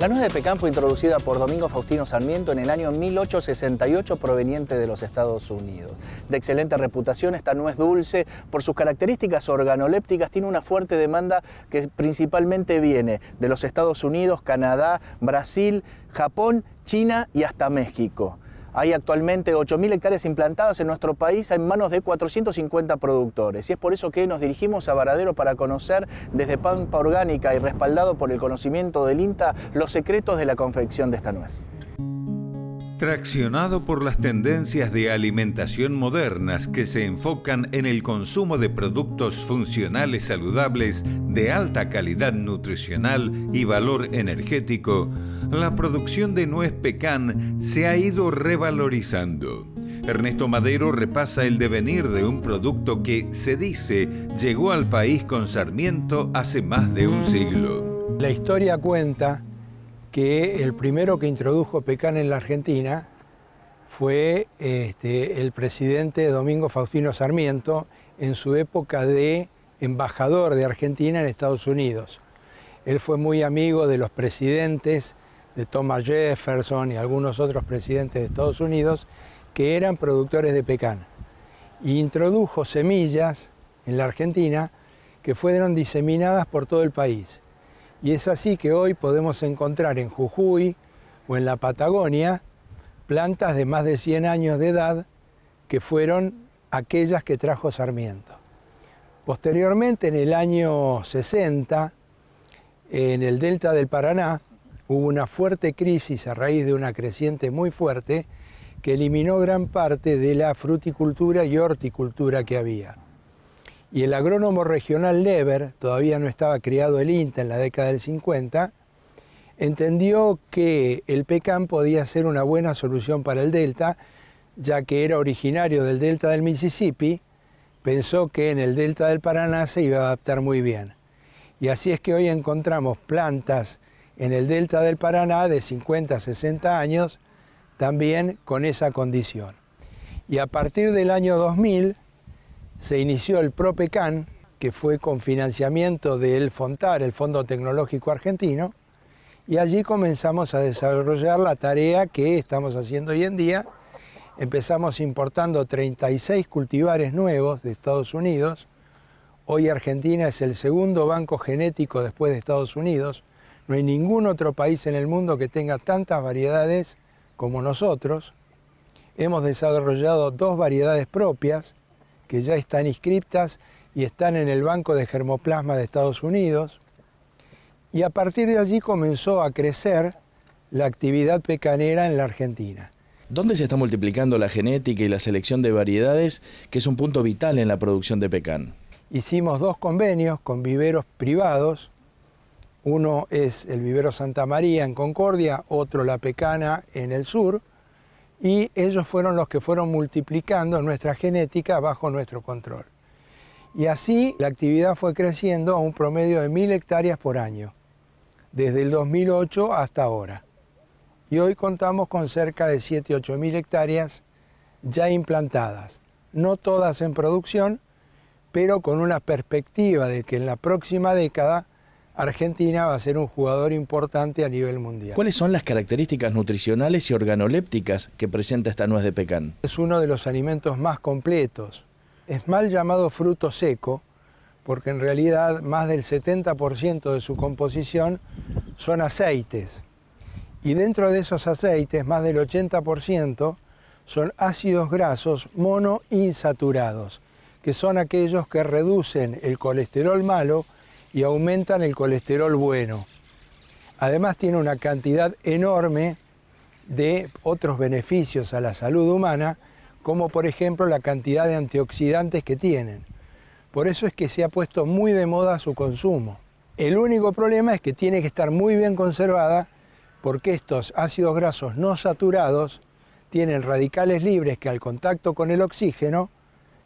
La nuez de pecan fue introducida por Domingo Faustino Sarmiento en el año 1868 proveniente de los Estados Unidos. De excelente reputación, esta nuez dulce, por sus características organolépticas, tiene una fuerte demanda que principalmente viene de los Estados Unidos, Canadá, Brasil, Japón, China y hasta México. Hay actualmente 8.000 hectáreas implantadas en nuestro país en manos de 450 productores y es por eso que nos dirigimos a Varadero para conocer desde Pampa Orgánica y respaldado por el conocimiento del INTA los secretos de la confección de esta nuez traccionado por las tendencias de alimentación modernas que se enfocan en el consumo de productos funcionales saludables de alta calidad nutricional y valor energético, la producción de nuez pecan se ha ido revalorizando. Ernesto Madero repasa el devenir de un producto que, se dice, llegó al país con Sarmiento hace más de un siglo. La historia cuenta que el primero que introdujo pecan en la Argentina fue este, el presidente Domingo Faustino Sarmiento en su época de embajador de Argentina en Estados Unidos. Él fue muy amigo de los presidentes, de Thomas Jefferson y algunos otros presidentes de Estados Unidos, que eran productores de pecan. introdujo semillas en la Argentina que fueron diseminadas por todo el país. Y es así que hoy podemos encontrar en Jujuy o en la Patagonia plantas de más de 100 años de edad que fueron aquellas que trajo Sarmiento. Posteriormente, en el año 60, en el delta del Paraná, hubo una fuerte crisis a raíz de una creciente muy fuerte que eliminó gran parte de la fruticultura y horticultura que había. Y el agrónomo regional Lever, todavía no estaba criado el INTA en la década del 50, entendió que el pecan podía ser una buena solución para el delta, ya que era originario del delta del Mississippi, pensó que en el delta del Paraná se iba a adaptar muy bien. Y así es que hoy encontramos plantas en el delta del Paraná de 50, 60 años, también con esa condición. Y a partir del año 2000 se inició el PROPECAN, que fue con financiamiento del FONTAR, el Fondo Tecnológico Argentino, y allí comenzamos a desarrollar la tarea que estamos haciendo hoy en día. Empezamos importando 36 cultivares nuevos de Estados Unidos. Hoy Argentina es el segundo banco genético después de Estados Unidos. No hay ningún otro país en el mundo que tenga tantas variedades como nosotros. Hemos desarrollado dos variedades propias, que ya están inscriptas y están en el Banco de Germoplasma de Estados Unidos. Y a partir de allí comenzó a crecer la actividad pecanera en la Argentina. ¿Dónde se está multiplicando la genética y la selección de variedades, que es un punto vital en la producción de pecan? Hicimos dos convenios con viveros privados. Uno es el vivero Santa María en Concordia, otro La Pecana en el sur y ellos fueron los que fueron multiplicando nuestra genética bajo nuestro control. Y así la actividad fue creciendo a un promedio de mil hectáreas por año, desde el 2008 hasta ahora. Y hoy contamos con cerca de 7-8 mil hectáreas ya implantadas, no todas en producción, pero con una perspectiva de que en la próxima década Argentina va a ser un jugador importante a nivel mundial. ¿Cuáles son las características nutricionales y organolépticas que presenta esta nuez de pecan? Es uno de los alimentos más completos. Es mal llamado fruto seco porque en realidad más del 70% de su composición son aceites. Y dentro de esos aceites, más del 80% son ácidos grasos monoinsaturados, que son aquellos que reducen el colesterol malo, y aumentan el colesterol bueno. Además tiene una cantidad enorme de otros beneficios a la salud humana, como por ejemplo la cantidad de antioxidantes que tienen. Por eso es que se ha puesto muy de moda su consumo. El único problema es que tiene que estar muy bien conservada porque estos ácidos grasos no saturados tienen radicales libres que al contacto con el oxígeno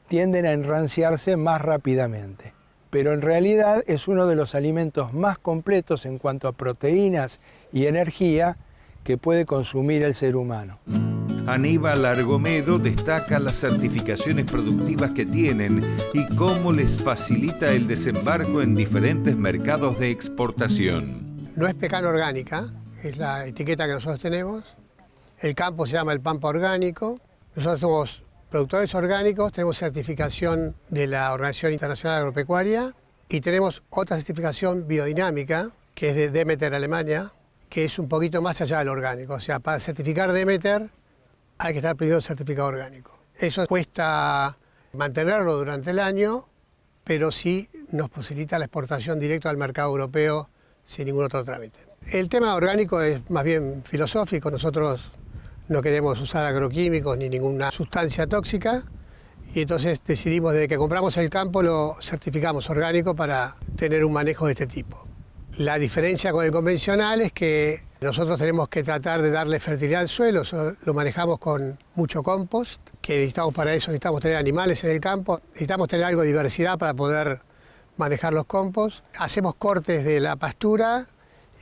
tienden a enranciarse más rápidamente pero en realidad es uno de los alimentos más completos en cuanto a proteínas y energía que puede consumir el ser humano. Aníbal Argomedo destaca las certificaciones productivas que tienen y cómo les facilita el desembarco en diferentes mercados de exportación. No es pecan orgánica, es la etiqueta que nosotros tenemos. El campo se llama el pampa orgánico. Nosotros somos productores orgánicos, tenemos certificación de la Organización Internacional Agropecuaria y tenemos otra certificación biodinámica, que es de Demeter Alemania, que es un poquito más allá del orgánico. O sea, para certificar Demeter hay que estar primero certificado orgánico. Eso cuesta mantenerlo durante el año, pero sí nos posibilita la exportación directa al mercado europeo sin ningún otro trámite. El tema orgánico es más bien filosófico. Nosotros no queremos usar agroquímicos ni ninguna sustancia tóxica y entonces decidimos desde que compramos el campo lo certificamos orgánico para tener un manejo de este tipo. La diferencia con el convencional es que nosotros tenemos que tratar de darle fertilidad al suelo, lo manejamos con mucho compost, que necesitamos para eso, necesitamos tener animales en el campo, necesitamos tener algo de diversidad para poder manejar los compost. Hacemos cortes de la pastura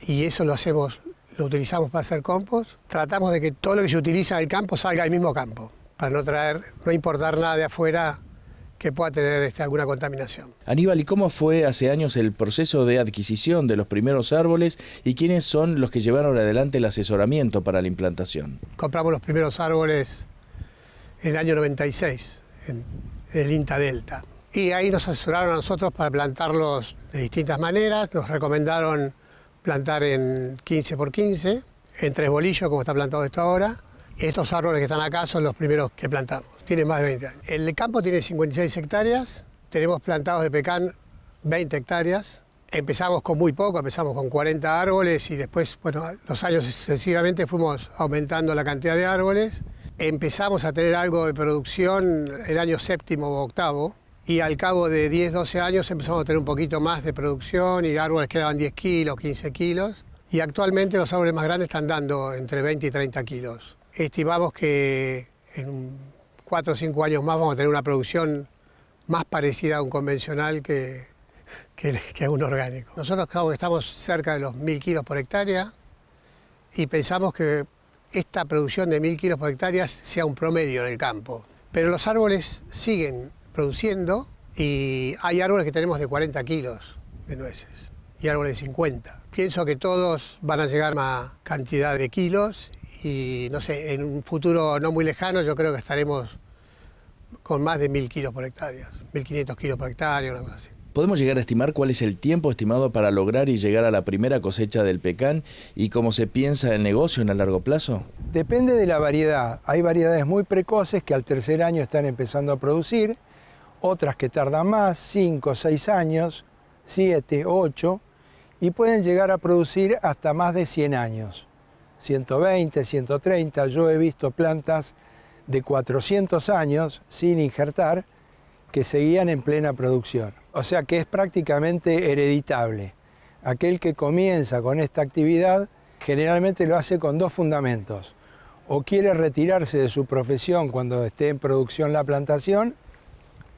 y eso lo hacemos lo utilizamos para hacer compost. Tratamos de que todo lo que se utiliza en el campo salga del mismo campo, para no traer, no importar nada de afuera que pueda tener este, alguna contaminación. Aníbal, ¿y cómo fue hace años el proceso de adquisición de los primeros árboles y quiénes son los que llevaron adelante el asesoramiento para la implantación? Compramos los primeros árboles en el año 96, en, en el INTA Delta. Y ahí nos asesoraron a nosotros para plantarlos de distintas maneras, nos recomendaron plantar en 15 por 15, en tres bolillos como está plantado esto ahora. Estos árboles que están acá son los primeros que plantamos, tienen más de 20 años. El campo tiene 56 hectáreas, tenemos plantados de pecan 20 hectáreas. Empezamos con muy poco, empezamos con 40 árboles y después, bueno, los años sucesivamente fuimos aumentando la cantidad de árboles. Empezamos a tener algo de producción el año séptimo o octavo, y al cabo de 10, 12 años empezamos a tener un poquito más de producción y árboles que daban 10 kilos, 15 kilos y actualmente los árboles más grandes están dando entre 20 y 30 kilos. Estimamos que en 4 o 5 años más vamos a tener una producción más parecida a un convencional que, a un orgánico. Nosotros estamos cerca de los 1.000 kilos por hectárea y pensamos que esta producción de 1.000 kilos por hectárea sea un promedio en el campo. Pero los árboles siguen produciendo y hay árboles que tenemos de 40 kilos de nueces y árboles de 50. Pienso que todos van a llegar a cantidad de kilos y no sé, en un futuro no muy lejano yo creo que estaremos con más de 1.000 kilos por hectárea, 1.500 kilos por hectárea, así. ¿Podemos llegar a estimar cuál es el tiempo estimado para lograr y llegar a la primera cosecha del pecan y cómo se piensa el negocio en el largo plazo? Depende de la variedad. Hay variedades muy precoces que al tercer año están empezando a producir, otras que tardan más, 5, 6 años, 7, 8, y pueden llegar a producir hasta más de 100 años. 120, 130, yo he visto plantas de 400 años sin injertar que seguían en plena producción. O sea que es prácticamente hereditable. Aquel que comienza con esta actividad generalmente lo hace con dos fundamentos. O quiere retirarse de su profesión cuando esté en producción la plantación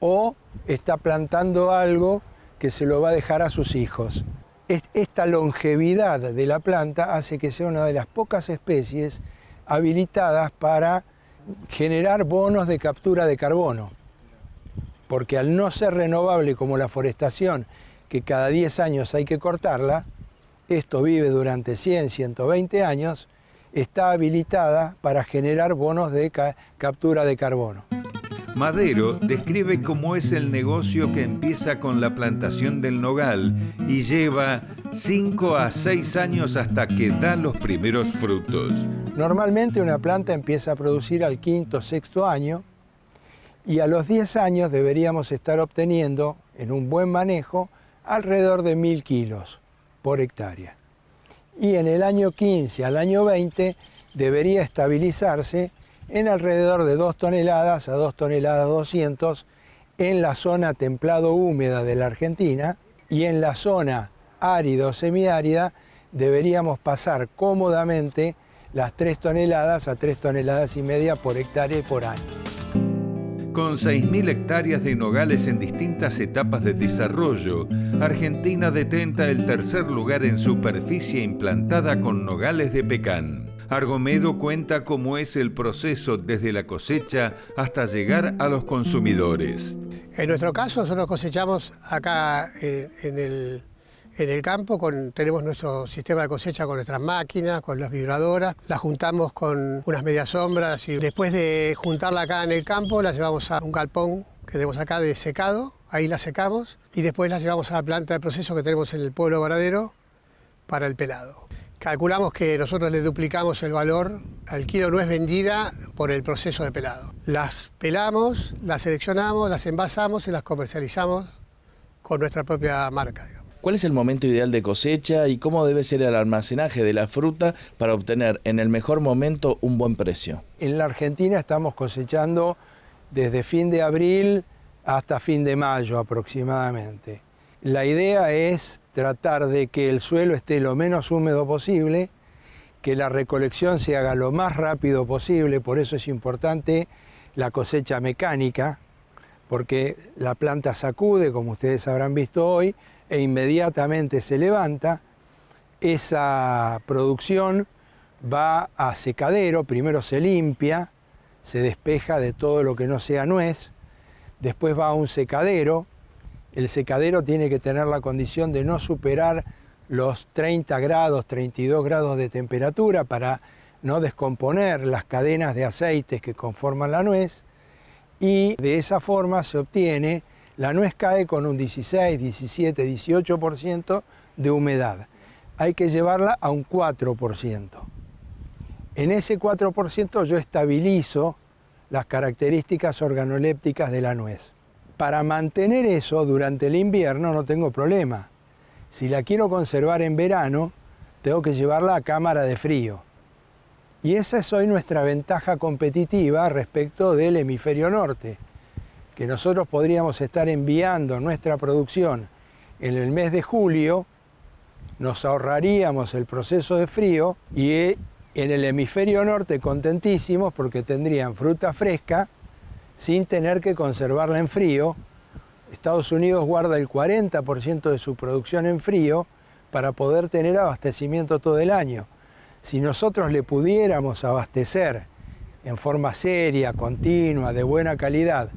o está plantando algo que se lo va a dejar a sus hijos. Esta longevidad de la planta hace que sea una de las pocas especies habilitadas para generar bonos de captura de carbono, porque al no ser renovable como la forestación, que cada 10 años hay que cortarla, esto vive durante 100, 120 años, está habilitada para generar bonos de captura de carbono. Madero describe cómo es el negocio que empieza con la plantación del nogal y lleva 5 a 6 años hasta que da los primeros frutos. Normalmente una planta empieza a producir al quinto o sexto año y a los 10 años deberíamos estar obteniendo, en un buen manejo, alrededor de 1.000 kilos por hectárea. Y en el año 15 al año 20 debería estabilizarse en alrededor de 2 toneladas a 2 toneladas 200 en la zona templado húmeda de la Argentina y en la zona árido semiárida deberíamos pasar cómodamente las 3 toneladas a 3 toneladas y media por hectárea por año. Con 6.000 hectáreas de nogales en distintas etapas de desarrollo, Argentina detenta el tercer lugar en superficie implantada con nogales de pecan. Argomedo cuenta cómo es el proceso desde la cosecha hasta llegar a los consumidores. En nuestro caso, nosotros cosechamos acá eh, en, el, campo, tenemos nuestro sistema de cosecha con nuestras máquinas, con las vibradoras, las juntamos con unas medias sombras y después de juntarla acá en el campo, la llevamos a un galpón que tenemos acá de secado, ahí la secamos y después la llevamos a la planta de proceso que tenemos en el pueblo varadero para el pelado. Calculamos que nosotros le duplicamos el valor al no es vendida por el proceso de pelado. Las pelamos, las seleccionamos, las envasamos y las comercializamos con nuestra propia marca. ¿Cuál es el momento ideal de cosecha y cómo debe ser el almacenaje de la fruta para obtener en el mejor momento un buen precio? En la Argentina estamos cosechando desde fin de abril hasta fin de mayo aproximadamente. La idea es tratar de que el suelo esté lo menos húmedo posible, que la recolección se haga lo más rápido posible, por eso es importante la cosecha mecánica, porque la planta sacude, como ustedes habrán visto hoy, e inmediatamente se levanta. Esa producción va a secadero, primero se limpia, se despeja de todo lo que no sea nuez, después va a un secadero, el secadero tiene que tener la condición de no superar los 30 grados, 32 grados de temperatura para no descomponer las cadenas de aceites que conforman la nuez y de esa forma se obtiene, la nuez cae con un 16, 17, 18% de humedad. Hay que llevarla a un 4%. En ese 4% yo estabilizo las características organolépticas de la nuez. Para mantener eso durante el invierno no tengo problema. Si la quiero conservar en verano, tengo que llevarla a cámara de frío. Y esa es hoy nuestra ventaja competitiva respecto del hemisferio norte, que nosotros podríamos estar enviando nuestra producción en el mes de julio, nos ahorraríamos el proceso de frío y en el hemisferio norte contentísimos porque tendrían fruta fresca sin tener que conservarla en frío. Estados Unidos guarda el 40% de su producción en frío para poder tener abastecimiento todo el año. Si nosotros le pudiéramos abastecer en forma seria, continua, de buena calidad,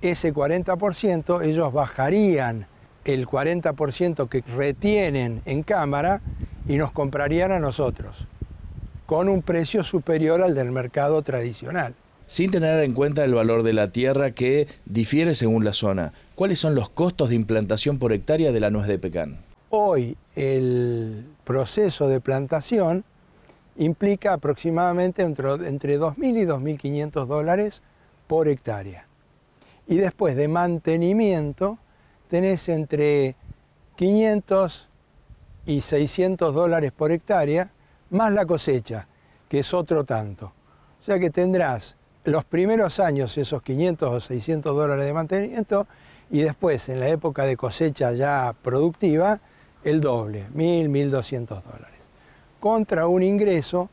ese 40%, ellos bajarían el 40% que retienen en cámara y nos comprarían a nosotros, con un precio superior al del mercado tradicional sin tener en cuenta el valor de la tierra que difiere según la zona. ¿Cuáles son los costos de implantación por hectárea de la nuez de pecan? Hoy el proceso de plantación implica aproximadamente entre, entre 2.000 y 2.500 dólares por hectárea. Y después de mantenimiento tenés entre 500 y 600 dólares por hectárea, más la cosecha, que es otro tanto. O sea que tendrás los primeros años esos 500 o 600 dólares de mantenimiento y después en la época de cosecha ya productiva el doble, 1.000, 1.200 dólares. Contra un ingreso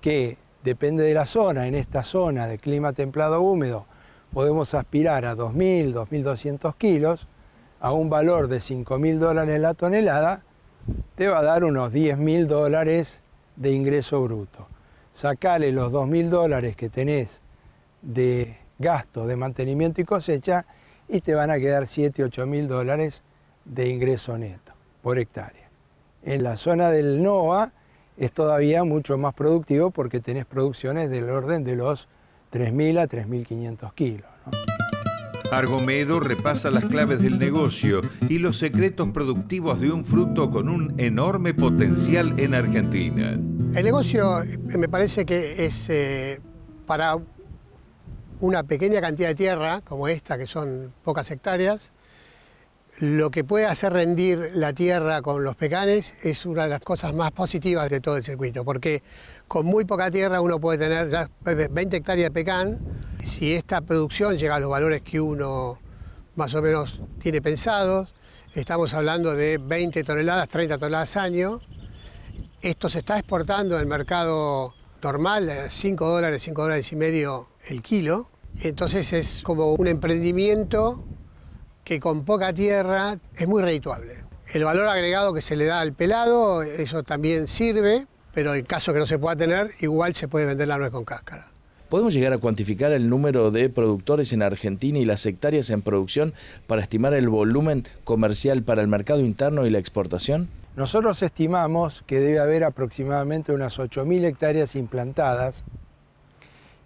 que depende de la zona, en esta zona de clima templado húmedo podemos aspirar a 2.000, 2.200 kilos, a un valor de 5.000 dólares la tonelada, te va a dar unos 10.000 dólares de ingreso bruto. Sacale los 2.000 dólares que tenés de gasto, de mantenimiento y cosecha y te van a quedar 7, 8 mil dólares de ingreso neto por hectárea. En la zona del NOA es todavía mucho más productivo porque tenés producciones del orden de los 3.000 a 3.500 kilos. Argomedo repasa las claves del negocio y los secretos productivos de un fruto con un enorme potencial en Argentina. El negocio me parece que es eh, para una pequeña cantidad de tierra, como esta, que son pocas hectáreas, lo que puede hacer rendir la tierra con los pecanes es una de las cosas más positivas de todo el circuito, porque con muy poca tierra uno puede tener ya 20 hectáreas de pecan, si esta producción llega a los valores que uno más o menos tiene pensados, estamos hablando de 20 toneladas, 30 toneladas año, esto se está exportando en el mercado normal, 5 dólares, 5 dólares y medio el kilo, entonces es como un emprendimiento que con poca tierra es muy redituable. El valor agregado que se le da al pelado, eso también sirve, pero en caso que no se pueda tener, igual se puede vender la nuez con cáscara. ¿Podemos llegar a cuantificar el número de productores en Argentina y las hectáreas en producción para estimar el volumen comercial para el mercado interno y la exportación? Nosotros estimamos que debe haber aproximadamente unas 8.000 hectáreas implantadas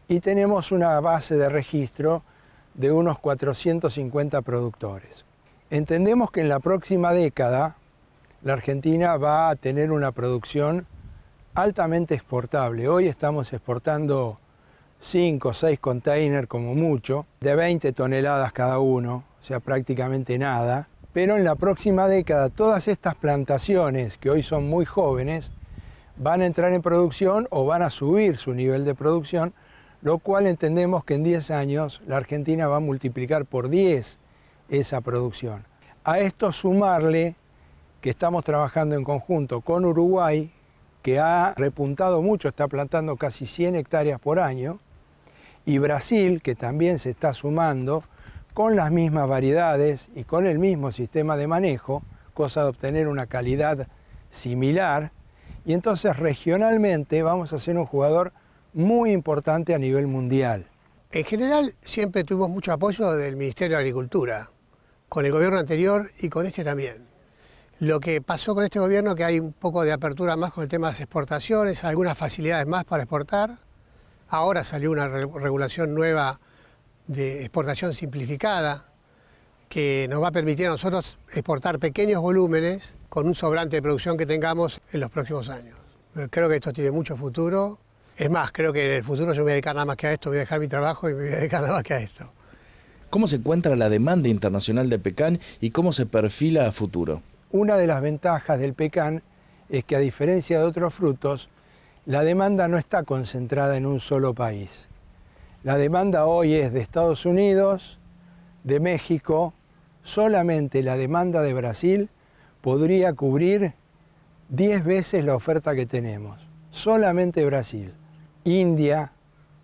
y tenemos una base de registro de unos 450 productores. Entendemos que en la próxima década la Argentina va a tener una producción altamente exportable. Hoy estamos exportando 5 o 6 containers como mucho, de 20 toneladas cada uno, o sea, prácticamente nada. Pero en la próxima década todas estas plantaciones, que hoy son muy jóvenes, van a entrar en producción o van a subir su nivel de producción lo cual entendemos que en 10 años la Argentina va a multiplicar por 10 esa producción. A esto sumarle que estamos trabajando en conjunto con Uruguay, que ha repuntado mucho, está plantando casi 100 hectáreas por año, y Brasil, que también se está sumando con las mismas variedades y con el mismo sistema de manejo, cosa de obtener una calidad similar, y entonces regionalmente vamos a ser un jugador muy importante a nivel mundial. En general siempre tuvimos mucho apoyo del Ministerio de Agricultura, con el gobierno anterior y con este también. Lo que pasó con este gobierno que hay un poco de apertura más con el tema de las exportaciones, algunas facilidades más para exportar. Ahora salió una regulación nueva de exportación simplificada que nos va a permitir a nosotros exportar pequeños volúmenes con un sobrante de producción que tengamos en los próximos años. Creo que esto tiene mucho futuro es más, creo que en el futuro yo me voy a dedicar nada más que a esto, voy a dejar mi trabajo y me voy a dedicar nada más que a esto. ¿Cómo se encuentra la demanda internacional de pecan y cómo se perfila a futuro? Una de las ventajas del pecan es que a diferencia de otros frutos, la demanda no está concentrada en un solo país. La demanda hoy es de Estados Unidos, de México, solamente la demanda de Brasil podría cubrir 10 veces la oferta que tenemos, solamente Brasil. India,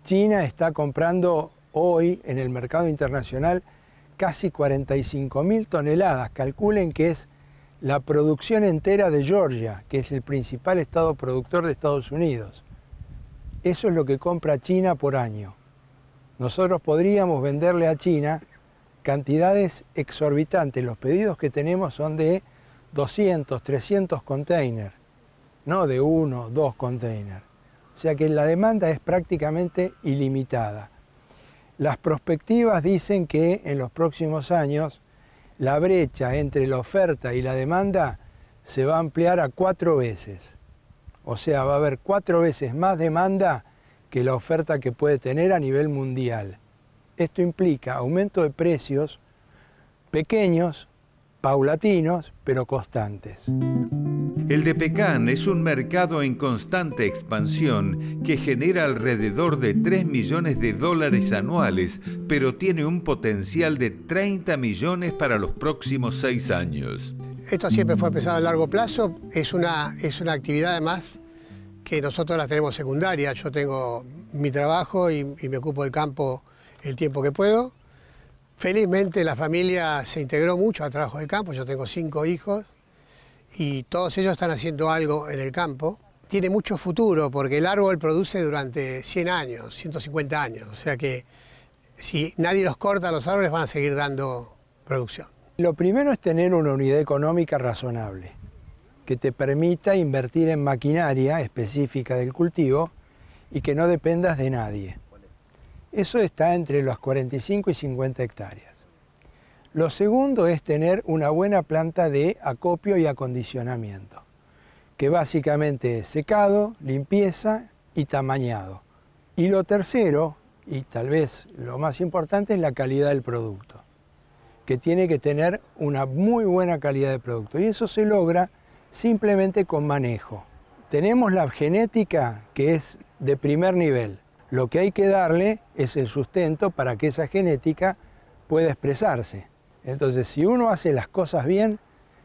China está comprando hoy en el mercado internacional casi 45.000 toneladas. Calculen que es la producción entera de Georgia, que es el principal estado productor de Estados Unidos. Eso es lo que compra China por año. Nosotros podríamos venderle a China cantidades exorbitantes. Los pedidos que tenemos son de 200, 300 containers, no de uno, dos containers. O sea que la demanda es prácticamente ilimitada. Las prospectivas dicen que en los próximos años la brecha entre la oferta y la demanda se va a ampliar a cuatro veces. O sea, va a haber cuatro veces más demanda que la oferta que puede tener a nivel mundial. Esto implica aumento de precios pequeños paulatinos, pero constantes. El de Pecán es un mercado en constante expansión que genera alrededor de 3 millones de dólares anuales, pero tiene un potencial de 30 millones para los próximos 6 años. Esto siempre fue pensado a largo plazo, es una, actividad además que nosotros la tenemos secundaria. Yo tengo mi trabajo y, y me ocupo del campo el tiempo que puedo Felizmente la familia se integró mucho al trabajo del campo, yo tengo cinco hijos y todos ellos están haciendo algo en el campo. Tiene mucho futuro porque el árbol produce durante 100 años, 150 años, o sea que si nadie los corta, los árboles van a seguir dando producción. Lo primero es tener una unidad económica razonable, que te permita invertir en maquinaria específica del cultivo y que no dependas de nadie. Eso está entre las 45 y 50 hectáreas. Lo segundo es tener una buena planta de acopio y acondicionamiento, que básicamente es secado, limpieza y tamañado. Y lo tercero, y tal vez lo más importante, es la calidad del producto, que tiene que tener una muy buena calidad de producto. Y eso se logra simplemente con manejo. Tenemos la genética que es de primer nivel, lo que hay que darle es el sustento para que esa genética pueda expresarse. Entonces, si uno hace las cosas bien,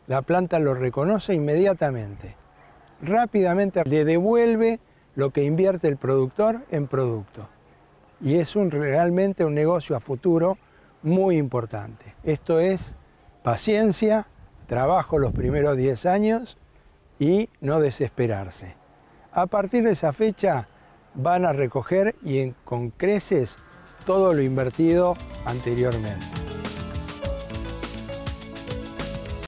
la planta lo reconoce inmediatamente. Rápidamente le devuelve lo que invierte el productor en producto. Y es realmente un negocio a futuro muy importante. Esto es paciencia, trabajo los primeros 10 años y no desesperarse. A partir de esa fecha, van a recoger y con creces todo lo invertido anteriormente.